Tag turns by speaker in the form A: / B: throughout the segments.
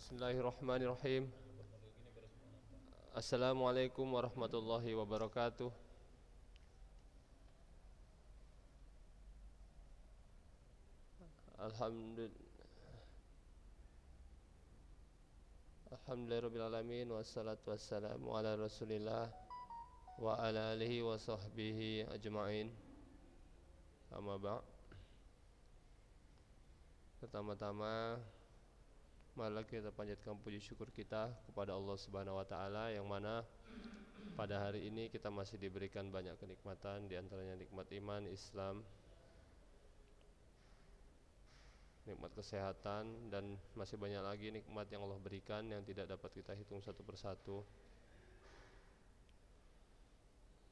A: Bismillahirrahmanirrahim. Assalamualaikum warahmatullahi wabarakatuh. Alhamdulillah. Alhamdulillahirrabbilalamin Wassalatu wassalamu ala rasulillah Wa ala alihi wa sahbihi ajma'in Amma ba' Pertama-tama Malah kita panjatkan puji syukur kita kepada Allah Subhanahu wa taala yang mana pada hari ini kita masih diberikan banyak kenikmatan di antaranya nikmat iman, Islam, nikmat kesehatan dan masih banyak lagi nikmat yang Allah berikan yang tidak dapat kita hitung satu persatu.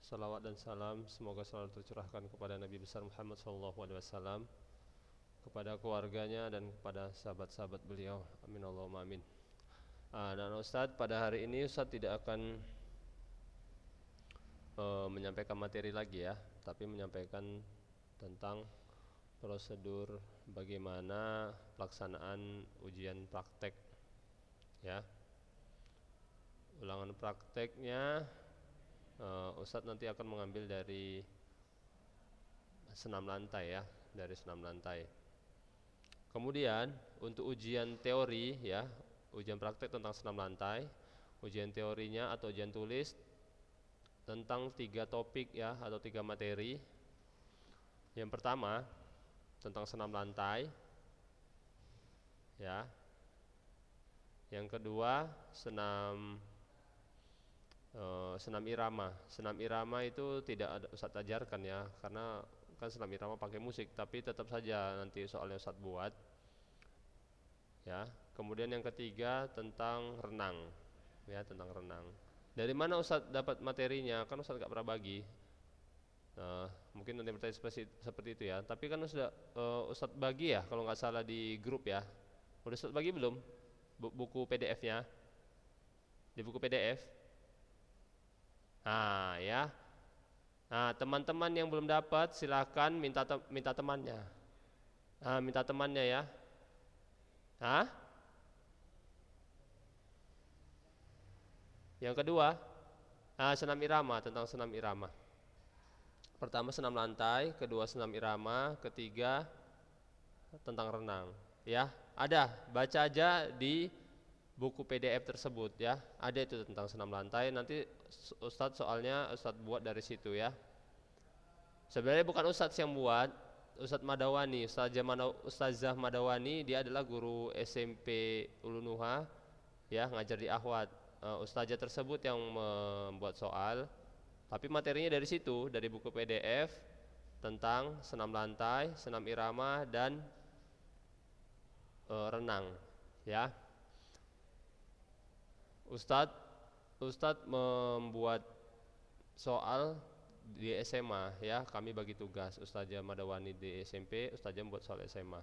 A: Salawat dan salam semoga selalu tercurahkan kepada Nabi besar Muhammad SAW kepada keluarganya dan kepada sahabat-sahabat beliau. Amin Allahumma amin. Ah, dan Ustadz pada hari ini Ustadz tidak akan uh, menyampaikan materi lagi ya, tapi menyampaikan tentang prosedur bagaimana pelaksanaan ujian praktek ya. Ulangan prakteknya uh, Ustadz nanti akan mengambil dari senam lantai ya, dari senam lantai. Kemudian untuk ujian teori ya, ujian praktek tentang senam lantai, ujian teorinya atau ujian tulis tentang tiga topik ya atau tiga materi. Yang pertama tentang senam lantai, ya. Yang kedua senam e, senam irama. Senam irama itu tidak ada Ustadz ajarkan ya karena kan senam irama pakai musik tapi tetap saja nanti soalnya Ustadz buat ya kemudian yang ketiga tentang renang ya tentang renang dari mana Ustadz dapat materinya kan Ustadz gak pernah bagi Nah, mungkin nanti bertanya seperti, seperti itu ya. Tapi kan sudah uh, Ustadz bagi ya, kalau nggak salah di grup ya. Udah Ustadz bagi belum buku PDF-nya? Di buku PDF? Ah ya, Nah, teman-teman yang belum dapat silahkan minta te minta temannya. Nah, minta temannya ya. Hah? Yang kedua, nah, senam irama tentang senam irama. Pertama senam lantai, kedua senam irama, ketiga tentang renang. Ya, ada baca aja di buku PDF tersebut ya. Ada itu tentang senam lantai. Nanti Ustadz soalnya Ustadz buat dari situ ya. Sebenarnya bukan Ustadz yang buat, Ustadz Madawani, Ustazah, Madaw Madawani dia adalah guru SMP Ulunuha ya ngajar di Ahwat. Uh, eh, Ustazah tersebut yang membuat soal, tapi materinya dari situ, dari buku PDF tentang senam lantai, senam irama dan e, renang, ya. Ustadz Ustadz membuat soal di SMA ya kami bagi tugas Ustazah Madawani di SMP Ustazah membuat soal SMA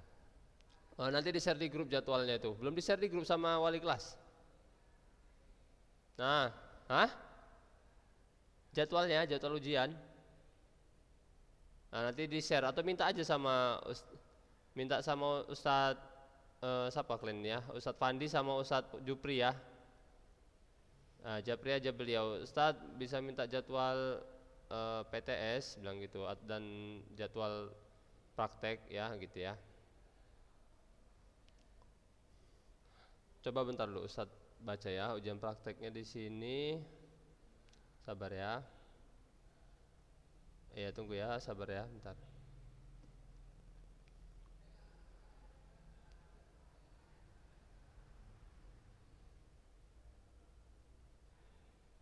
A: uh, eh, nanti di share di grup jadwalnya itu belum di share di grup sama wali kelas nah hah jadwalnya jadwal ujian nah nanti di share atau minta aja sama minta sama Ustadz uh, siapa kalian ya Ustadz Fandi sama Ustadz Jupri ya Nah, eh, Japri aja beliau, Ustaz bisa minta jadwal uh, eh, PTS bilang gitu dan jadwal praktek ya gitu ya. Coba bentar dulu Ustaz baca ya ujian prakteknya di sini. Sabar ya. Iya tunggu ya, sabar ya, bentar.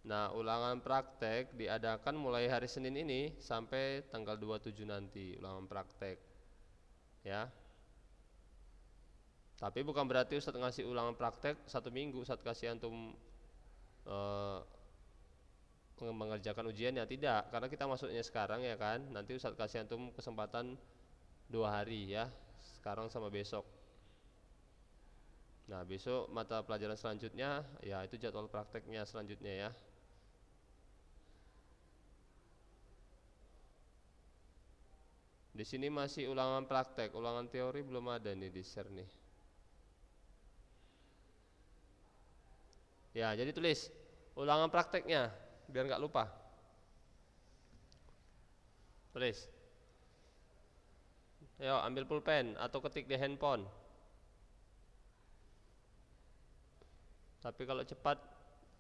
A: Nah, ulangan praktek diadakan mulai hari Senin ini sampai tanggal 27 nanti ulangan praktek. Ya. Tapi bukan berarti Ustadz ngasih ulangan praktek satu minggu saat kasih antum e, mengerjakan ya tidak, karena kita masuknya sekarang ya kan. Nanti Ustadz kasih antum kesempatan dua hari ya, sekarang sama besok. Nah besok mata pelajaran selanjutnya ya itu jadwal prakteknya selanjutnya ya. Di sini masih ulangan praktek, ulangan teori belum ada nih di share nih. Ya, jadi tulis ulangan prakteknya biar nggak lupa. Tulis. Ayo ambil pulpen atau ketik di handphone. Tapi kalau cepat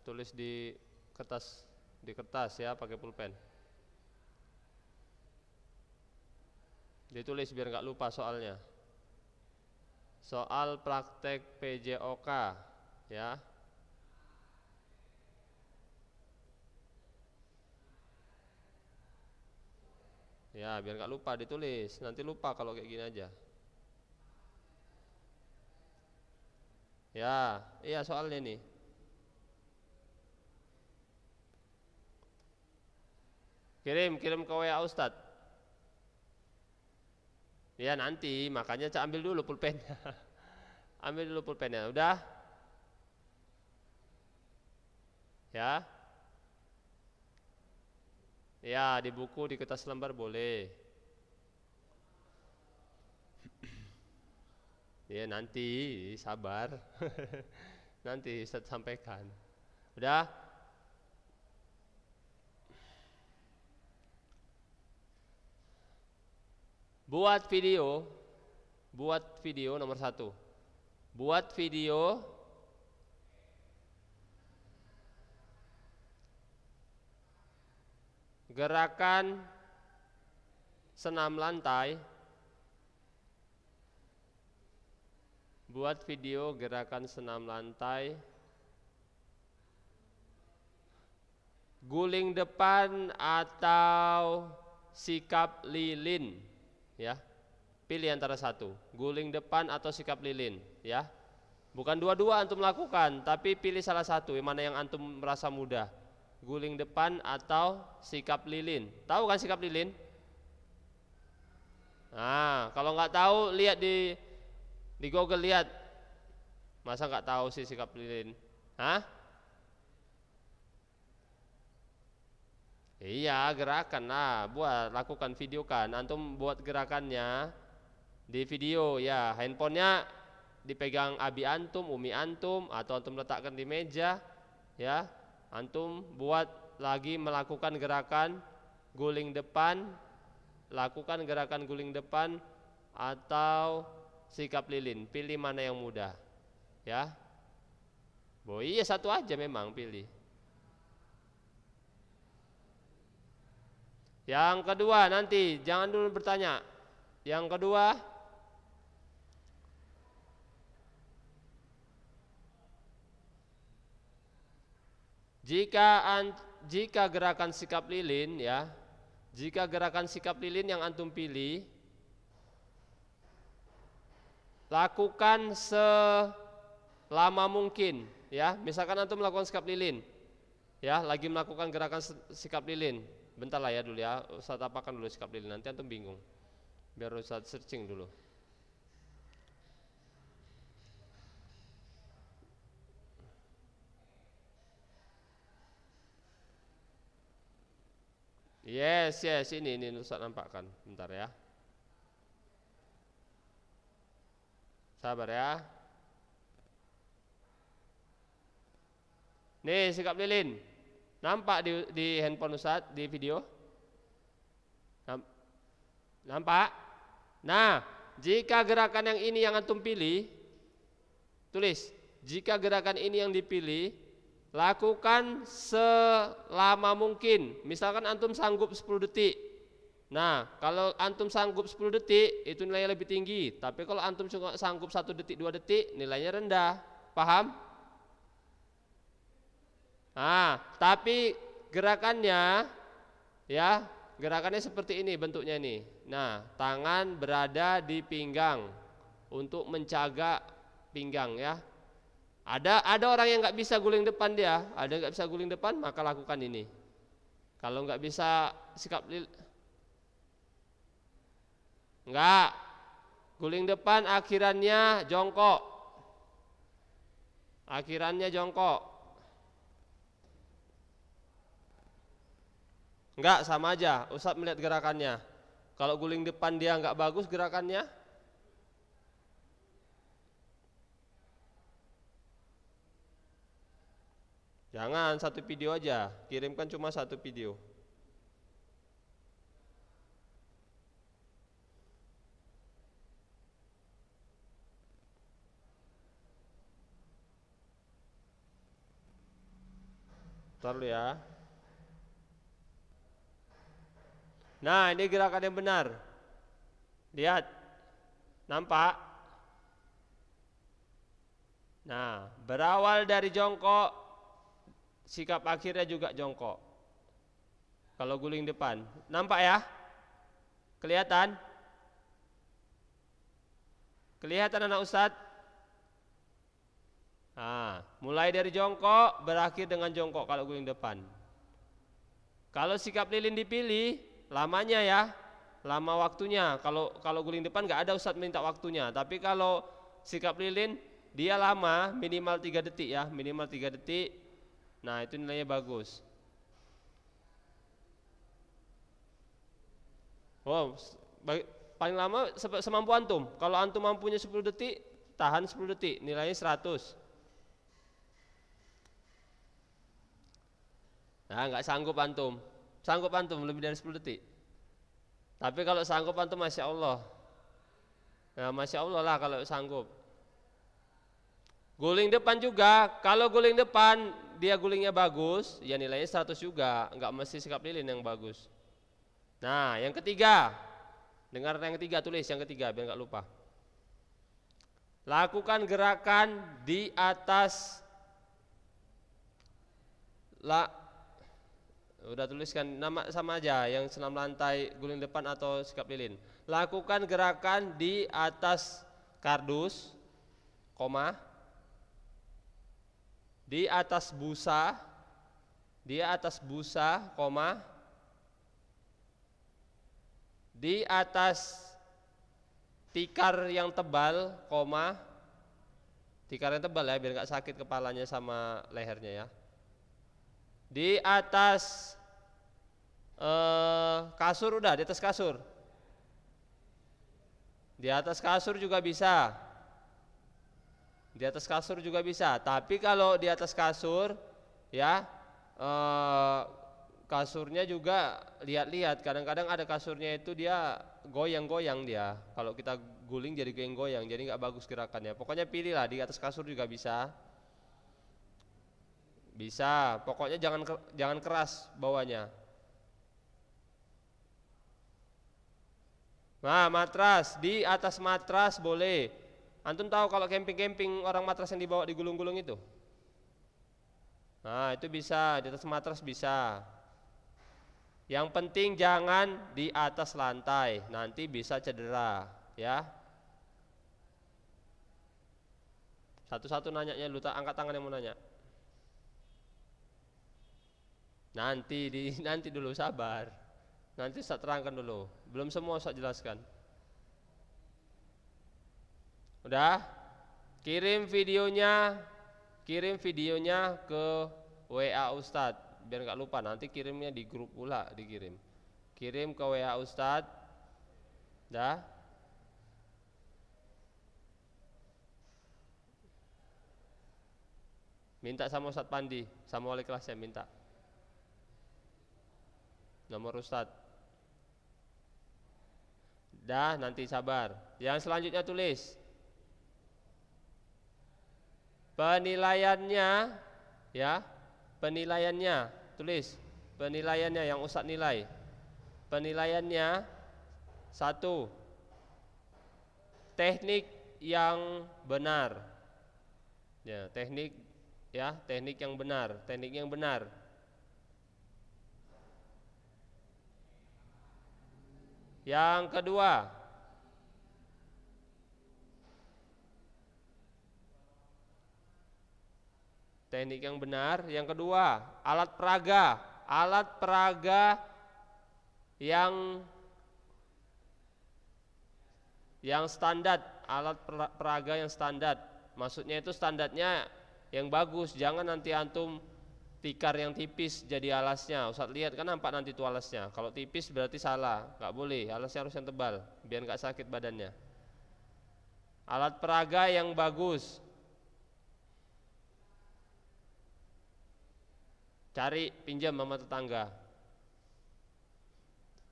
A: tulis di kertas di kertas ya pakai pulpen. Ditulis biar nggak lupa soalnya. Soal praktek PJOK ya. Ya, biar nggak lupa ditulis. Nanti lupa kalau kayak gini aja. Ya, iya soalnya nih. Kirim, kirim ke WA Ustadz. Ya nanti, makanya Cak ambil dulu pulpennya. ambil dulu pulpennya. Udah? Ya. Ya, di buku, di kertas lembar boleh. ya nanti, sabar. nanti saya sampaikan. Udah? buat video buat video nomor satu buat video gerakan senam lantai buat video gerakan senam lantai guling depan atau sikap lilin ya pilih antara satu guling depan atau sikap lilin ya bukan dua-dua antum lakukan tapi pilih salah satu mana yang antum merasa mudah guling depan atau sikap lilin tahu kan sikap lilin nah kalau nggak tahu lihat di di Google lihat masa nggak tahu sih sikap lilin hah Iya, gerakan. Nah, buat lakukan videokan. Antum buat gerakannya di video ya. Handphonenya dipegang abi antum, umi antum atau antum letakkan di meja ya. Antum buat lagi melakukan gerakan guling depan, lakukan gerakan guling depan atau sikap lilin. Pilih mana yang mudah. Ya. Boy, iya satu aja memang pilih. Yang kedua nanti jangan dulu bertanya. Yang kedua jika an, jika gerakan sikap lilin ya, jika gerakan sikap lilin yang antum pilih lakukan selama mungkin ya. Misalkan antum melakukan sikap lilin ya, lagi melakukan gerakan sikap lilin, bentar lah ya dulu ya Ustaz apakan dulu sikap Lilin nanti antum bingung biar Ustaz searching dulu Yes, yes, ini ini Ustaz nampakkan. Bentar ya. Sabar ya. Nih sikap lilin. Nampak di, di handphone Ustaz di video? Nampak? Nah, jika gerakan yang ini yang antum pilih, tulis, jika gerakan ini yang dipilih, lakukan selama mungkin. Misalkan antum sanggup 10 detik. Nah, kalau antum sanggup 10 detik, itu nilainya lebih tinggi. Tapi kalau antum cuma sanggup 1 detik, 2 detik, nilainya rendah. Paham? tapi gerakannya ya, gerakannya seperti ini bentuknya nih. Nah, tangan berada di pinggang untuk menjaga pinggang ya. Ada ada orang yang nggak bisa guling depan dia, ada nggak bisa guling depan maka lakukan ini. Kalau nggak bisa sikap nggak guling depan akhirannya jongkok, akhirannya jongkok. Enggak, sama aja. Ustadz melihat gerakannya. Kalau guling depan dia enggak bagus gerakannya, Jangan satu video aja, kirimkan cuma satu video. Terlalu ya. Nah, ini gerakan yang benar. Lihat. Nampak? Nah, berawal dari jongkok, sikap akhirnya juga jongkok. Kalau guling depan, nampak ya? Kelihatan? Kelihatan anak ustad Nah, mulai dari jongkok, berakhir dengan jongkok kalau guling depan. Kalau sikap lilin dipilih, lamanya ya lama waktunya kalau kalau guling depan nggak ada ustadz minta waktunya tapi kalau sikap lilin dia lama minimal tiga detik ya minimal tiga detik nah itu nilainya bagus wow paling lama semampu antum kalau antum mampunya 10 detik tahan 10 detik nilainya 100 nah nggak sanggup antum Sanggup antum lebih dari 10 detik. Tapi kalau sanggup antum masya Allah. Nah, masya Allah lah kalau sanggup. Guling depan juga, kalau guling depan dia gulingnya bagus, ya nilainya 100 juga, Enggak mesti sikap lilin yang bagus. Nah, yang ketiga, dengar yang ketiga tulis yang ketiga biar nggak lupa. Lakukan gerakan di atas la, udah tuliskan nama sama aja yang senam lantai guling depan atau sikap lilin lakukan gerakan di atas kardus koma di atas busa di atas busa koma di atas tikar yang tebal koma tikar yang tebal ya biar nggak sakit kepalanya sama lehernya ya di atas eh, kasur udah di atas kasur di atas kasur juga bisa di atas kasur juga bisa tapi kalau di atas kasur ya eh, kasurnya juga lihat-lihat kadang-kadang ada kasurnya itu dia goyang-goyang dia kalau kita guling jadi goyang-goyang jadi nggak bagus gerakannya pokoknya pilihlah di atas kasur juga bisa bisa, pokoknya jangan jangan keras bawahnya. Nah, matras di atas matras boleh. Antum tahu kalau camping-camping orang matras yang dibawa di gulung gulung itu? Nah, itu bisa di atas matras bisa. Yang penting jangan di atas lantai, nanti bisa cedera, ya. Satu-satu nanya lu tak angkat tangan yang mau nanya. Nanti di nanti dulu sabar. Nanti saya terangkan dulu. Belum semua saya jelaskan. Udah? Kirim videonya, kirim videonya ke WA Ustadz biar nggak lupa nanti kirimnya di grup pula dikirim kirim ke WA Ustad. dah minta sama Ustad Pandi sama wali kelasnya minta nomor ustadz dah nanti sabar yang selanjutnya tulis penilaiannya ya penilaiannya tulis penilaiannya yang ustadz nilai penilaiannya satu teknik yang benar ya teknik ya teknik yang benar teknik yang benar Yang kedua, teknik yang benar. Yang kedua, alat peraga. Alat peraga yang yang standar, alat peraga yang standar. Maksudnya itu standarnya yang bagus, jangan nanti antum tikar yang tipis jadi alasnya Ustaz lihat kan nampak nanti itu alasnya kalau tipis berarti salah nggak boleh alasnya harus yang tebal biar nggak sakit badannya alat peraga yang bagus cari pinjam sama tetangga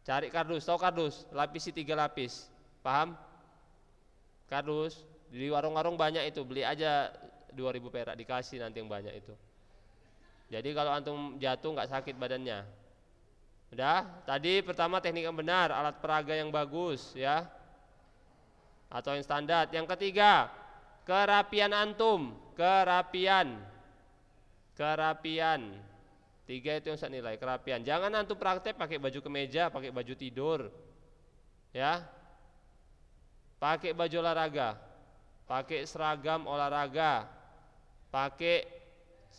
A: cari kardus tau kardus lapisi tiga lapis paham kardus di warung-warung banyak itu beli aja 2000 perak dikasih nanti yang banyak itu jadi kalau antum jatuh nggak sakit badannya. Udah, tadi pertama teknik yang benar, alat peraga yang bagus ya. Atau yang standar. Yang ketiga, kerapian antum, kerapian. Kerapian. Tiga itu yang saya nilai, kerapian. Jangan antum praktek pakai baju kemeja, pakai baju tidur. Ya. Pakai baju olahraga. Pakai seragam olahraga. Pakai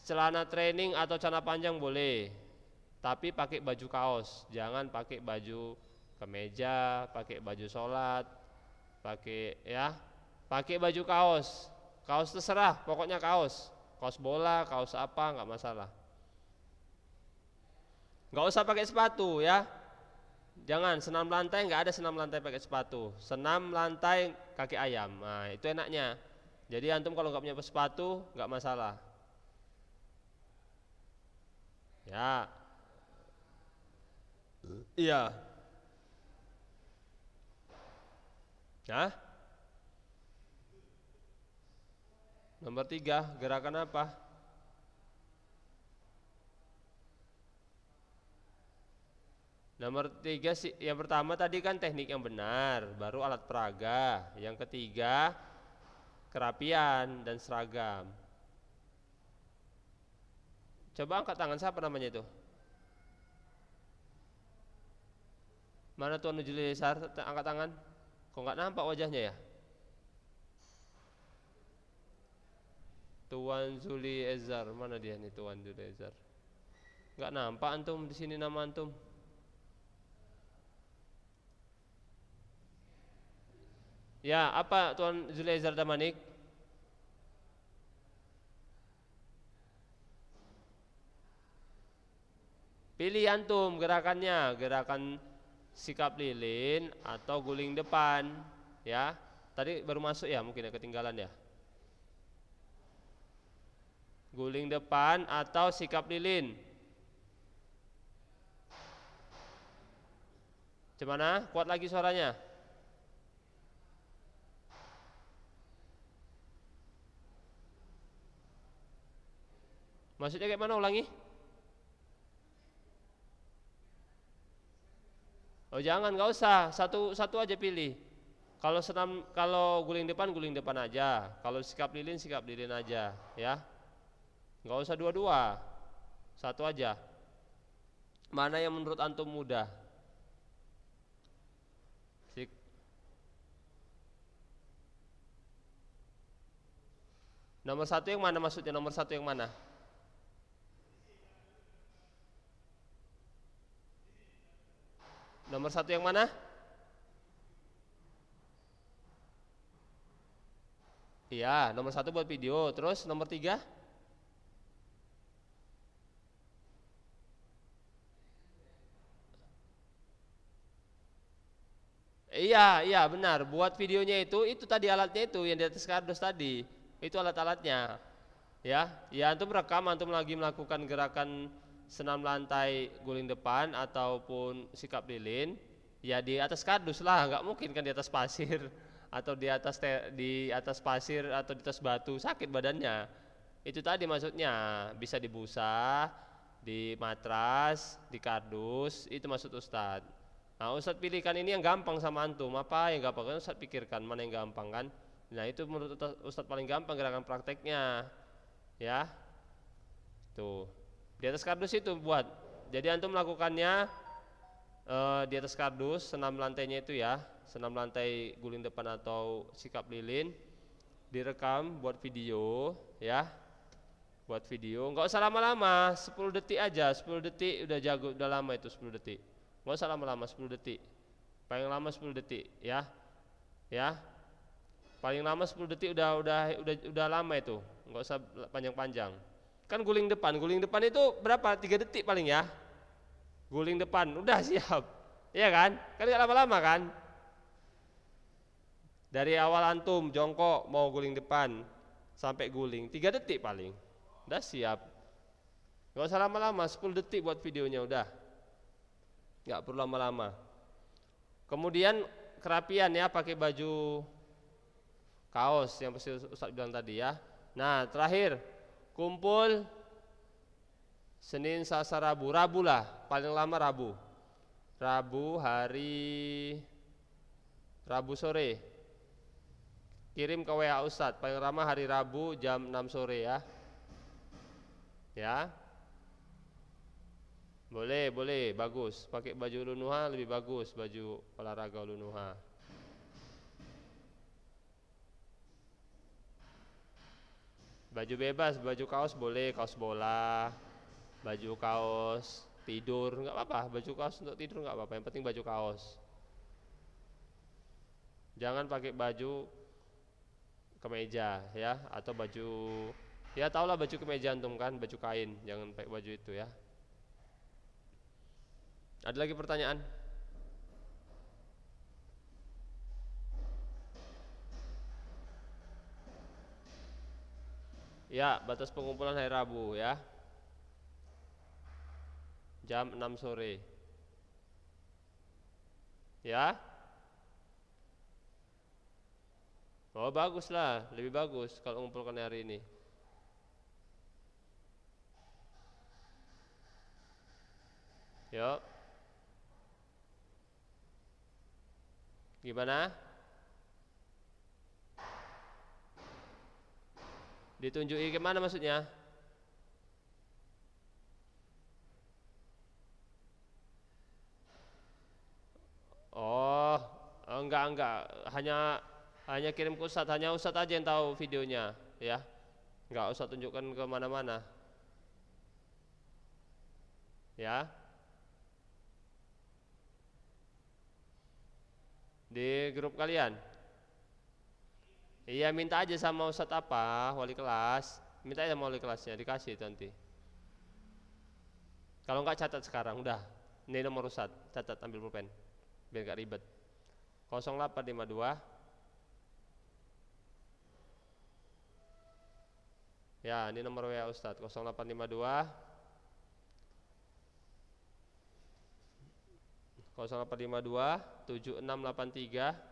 A: celana training atau celana panjang boleh tapi pakai baju kaos jangan pakai baju kemeja pakai baju sholat pakai ya pakai baju kaos kaos terserah pokoknya kaos kaos bola kaos apa nggak masalah nggak usah pakai sepatu ya jangan senam lantai nggak ada senam lantai pakai sepatu senam lantai kaki ayam nah itu enaknya jadi antum kalau nggak punya sepatu nggak masalah Ya. Iya. Nah. Nomor tiga, gerakan apa? Nomor tiga sih, yang pertama tadi kan teknik yang benar, baru alat peraga. Yang ketiga kerapian dan seragam. Coba angkat tangan siapa namanya itu? Mana Tuan Nujuli Angkat tangan. Kok enggak nampak wajahnya ya? Tuan Zuli Ezar, mana dia nih Tuan Zuli Ezar? Nggak nampak antum di sini nama antum? Ya, apa Tuan Zuli Ezar Damanik? Pilih antum gerakannya, gerakan sikap lilin atau guling depan, ya. Tadi baru masuk ya, mungkin ya ketinggalan ya. Guling depan atau sikap lilin. Gimana? Kuat lagi suaranya? Maksudnya kayak mana ulangi? Oh jangan, nggak usah. Satu satu aja pilih. Kalau senam kalau guling depan guling depan aja. Kalau sikap lilin sikap lilin aja, ya. Nggak usah dua-dua. Satu aja. Mana yang menurut antum mudah? Sik Nomor satu yang mana maksudnya? Nomor satu yang mana? Nomor satu yang mana? Iya, nomor satu buat video. Terus nomor tiga? Iya, iya benar. Buat videonya itu, itu tadi alatnya itu yang di atas kardus tadi. Itu alat-alatnya. Ya, ya antum rekam, antum lagi melakukan gerakan senam lantai guling depan ataupun sikap lilin ya di atas kardus lah nggak mungkin kan di atas pasir atau di atas te, di atas pasir atau di atas batu sakit badannya itu tadi maksudnya bisa di busa di matras di kardus itu maksud Ustad. nah Ustad pilihkan ini yang gampang sama antum apa yang gampang kan Ustad pikirkan mana yang gampang kan nah itu menurut Ustad paling gampang gerakan prakteknya ya tuh di atas kardus itu buat. Jadi antum melakukannya e, di atas kardus, senam lantainya itu ya, senam lantai guling depan atau sikap lilin, direkam buat video ya, buat video. nggak usah lama-lama, 10 detik aja, 10 detik udah jago, udah lama itu 10 detik. nggak usah lama-lama 10 detik. Paling lama 10 detik ya. Ya. Paling lama 10 detik udah udah udah udah lama itu. nggak usah panjang-panjang kan guling depan guling depan itu berapa tiga detik paling ya guling depan udah siap ya kan kan nggak lama-lama kan dari awal antum jongkok mau guling depan sampai guling tiga detik paling udah siap nggak usah lama-lama 10 detik buat videonya udah nggak perlu lama-lama kemudian kerapian ya pakai baju kaos yang pasti Ustaz bilang tadi ya nah terakhir kumpul Senin, Selasa, Rabu. Rabu lah, paling lama Rabu. Rabu hari Rabu sore. Kirim ke WA Ustadz, paling lama hari Rabu jam 6 sore ya. Ya. Boleh, boleh, bagus. Pakai baju lunuha lebih bagus baju olahraga lunuha. baju bebas baju kaos boleh kaos bola baju kaos tidur nggak apa-apa baju kaos untuk tidur nggak apa-apa yang penting baju kaos jangan pakai baju kemeja ya atau baju ya tahulah baju kemeja antum kan baju kain jangan pakai baju itu ya ada lagi pertanyaan Ya, batas pengumpulan hari Rabu ya. Jam 6 sore. Ya. Oh baguslah, lebih bagus kalau ngumpulkan hari ini. Yuk. Gimana? Ditunjuki kemana maksudnya? Oh, enggak enggak, hanya hanya kirim ke Ustadz, hanya Ustadz aja yang tahu videonya, ya. Enggak usah tunjukkan kemana-mana. Ya. Di grup kalian. Iya minta aja sama ustadz apa wali kelas minta aja sama wali kelasnya dikasih itu nanti kalau enggak catat sekarang udah ini nomor ustadz catat ambil pulpen biar enggak ribet 0852 Ya, ini nomor WA Ustaz 0852 0852 7683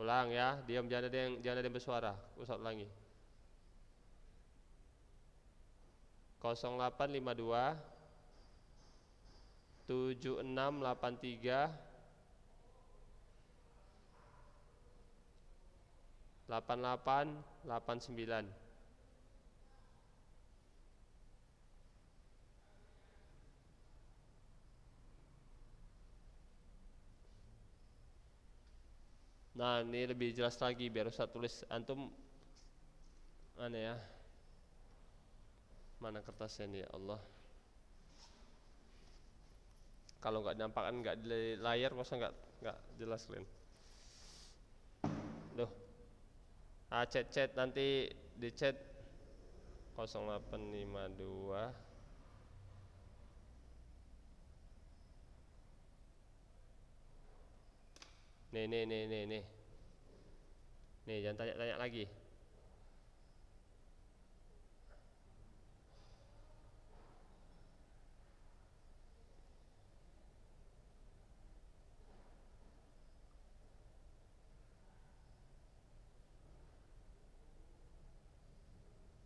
A: Ulang ya, diam jangan ada yang jangan ada yang bersuara. Ustaz ulangi. 0852 7683 8889 Nah, ini lebih jelas lagi biar saya tulis antum mana ya? Mana kertasnya nih ya Allah? Kalau nggak nampakan enggak nggak di layar masa nggak nggak jelas kalian. loh Ah chat-chat nanti di chat 0852 Nih, nih, nih, nih, nih. Nih, jangan tanya-tanya lagi.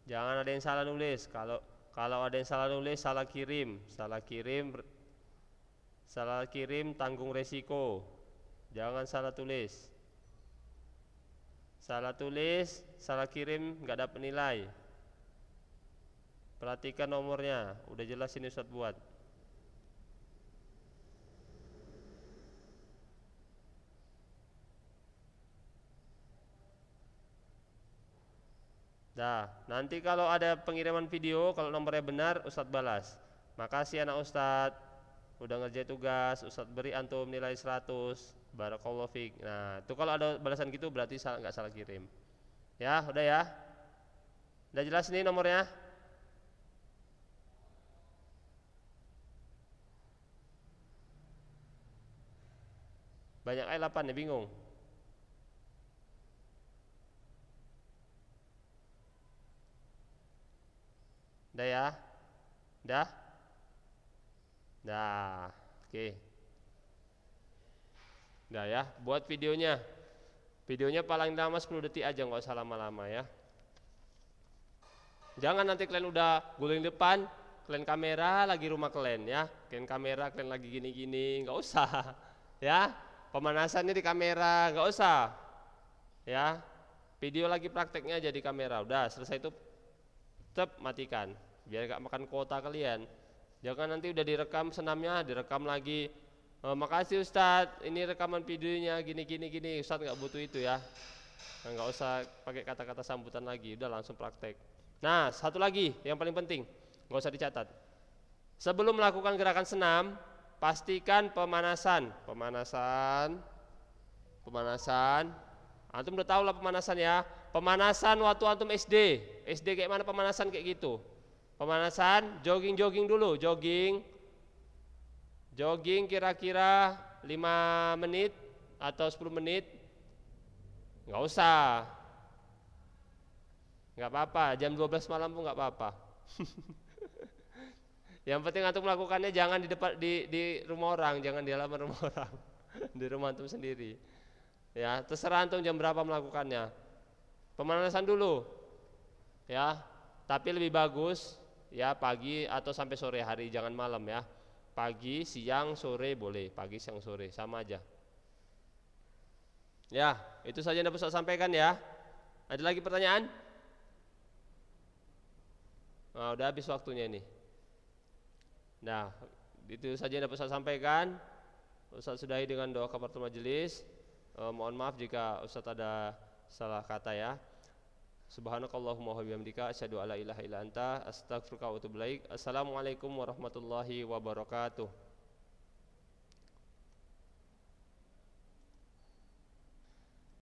A: Jangan ada yang salah nulis. Kalau kalau ada yang salah nulis, salah kirim, salah kirim, salah kirim tanggung resiko. Jangan salah tulis. Salah tulis, salah kirim nggak dapat nilai. Perhatikan nomornya, udah jelas ini Ustaz buat. Nah, nanti kalau ada pengiriman video, kalau nomornya benar, Ustadz balas. Makasih anak Ustadz, udah ngerjain tugas, Ustadz beri antum nilai 100. Barakallahu fiik. Nah, itu kalau ada balasan gitu berarti salah nggak salah kirim. Ya, udah ya. Udah jelas nih nomornya? Banyak ayat 8 nih bingung. Udah ya? Udah? udah, Oke. Okay. Udah ya, buat videonya. Videonya paling lama 10 detik aja nggak usah lama-lama ya. Jangan nanti kalian udah guling depan, kalian kamera lagi rumah kalian ya. Kalian kamera kalian lagi gini-gini, nggak usah. Ya, pemanasannya di kamera, nggak usah. Ya. Video lagi prakteknya jadi kamera. Udah, selesai itu tetap matikan biar nggak makan kuota kalian. Jangan nanti udah direkam senamnya, direkam lagi oh, makasih Ustadz ini rekaman videonya gini gini gini Ustadz nggak butuh itu ya eh, nggak usah pakai kata-kata sambutan lagi udah langsung praktek nah satu lagi yang paling penting nggak usah dicatat sebelum melakukan gerakan senam pastikan pemanasan pemanasan pemanasan antum udah tahu lah pemanasan ya pemanasan waktu antum SD SD kayak mana pemanasan kayak gitu pemanasan jogging jogging dulu jogging jogging kira-kira 5 menit atau 10 menit nggak usah nggak apa-apa jam 12 malam pun nggak apa-apa yang penting untuk melakukannya jangan di depan di, di rumah orang jangan di halaman rumah orang di rumah antum sendiri ya terserah antum jam berapa melakukannya pemanasan dulu ya tapi lebih bagus ya pagi atau sampai sore hari jangan malam ya Pagi, siang, sore boleh, pagi, siang, sore, sama aja. Ya, itu saja yang dapat saya sampaikan ya. Ada lagi pertanyaan? Nah, udah habis waktunya ini. Nah, itu saja yang dapat saya sampaikan. Ustaz sudahi dengan doa kabar majelis. Eh, mohon maaf jika Ustaz ada salah kata ya. Subhanakallahumma wa bihamdika asyhadu alla ilaha illa anta astaghfiruka wa atubu ilaik. Assalamualaikum warahmatullahi wabarakatuh.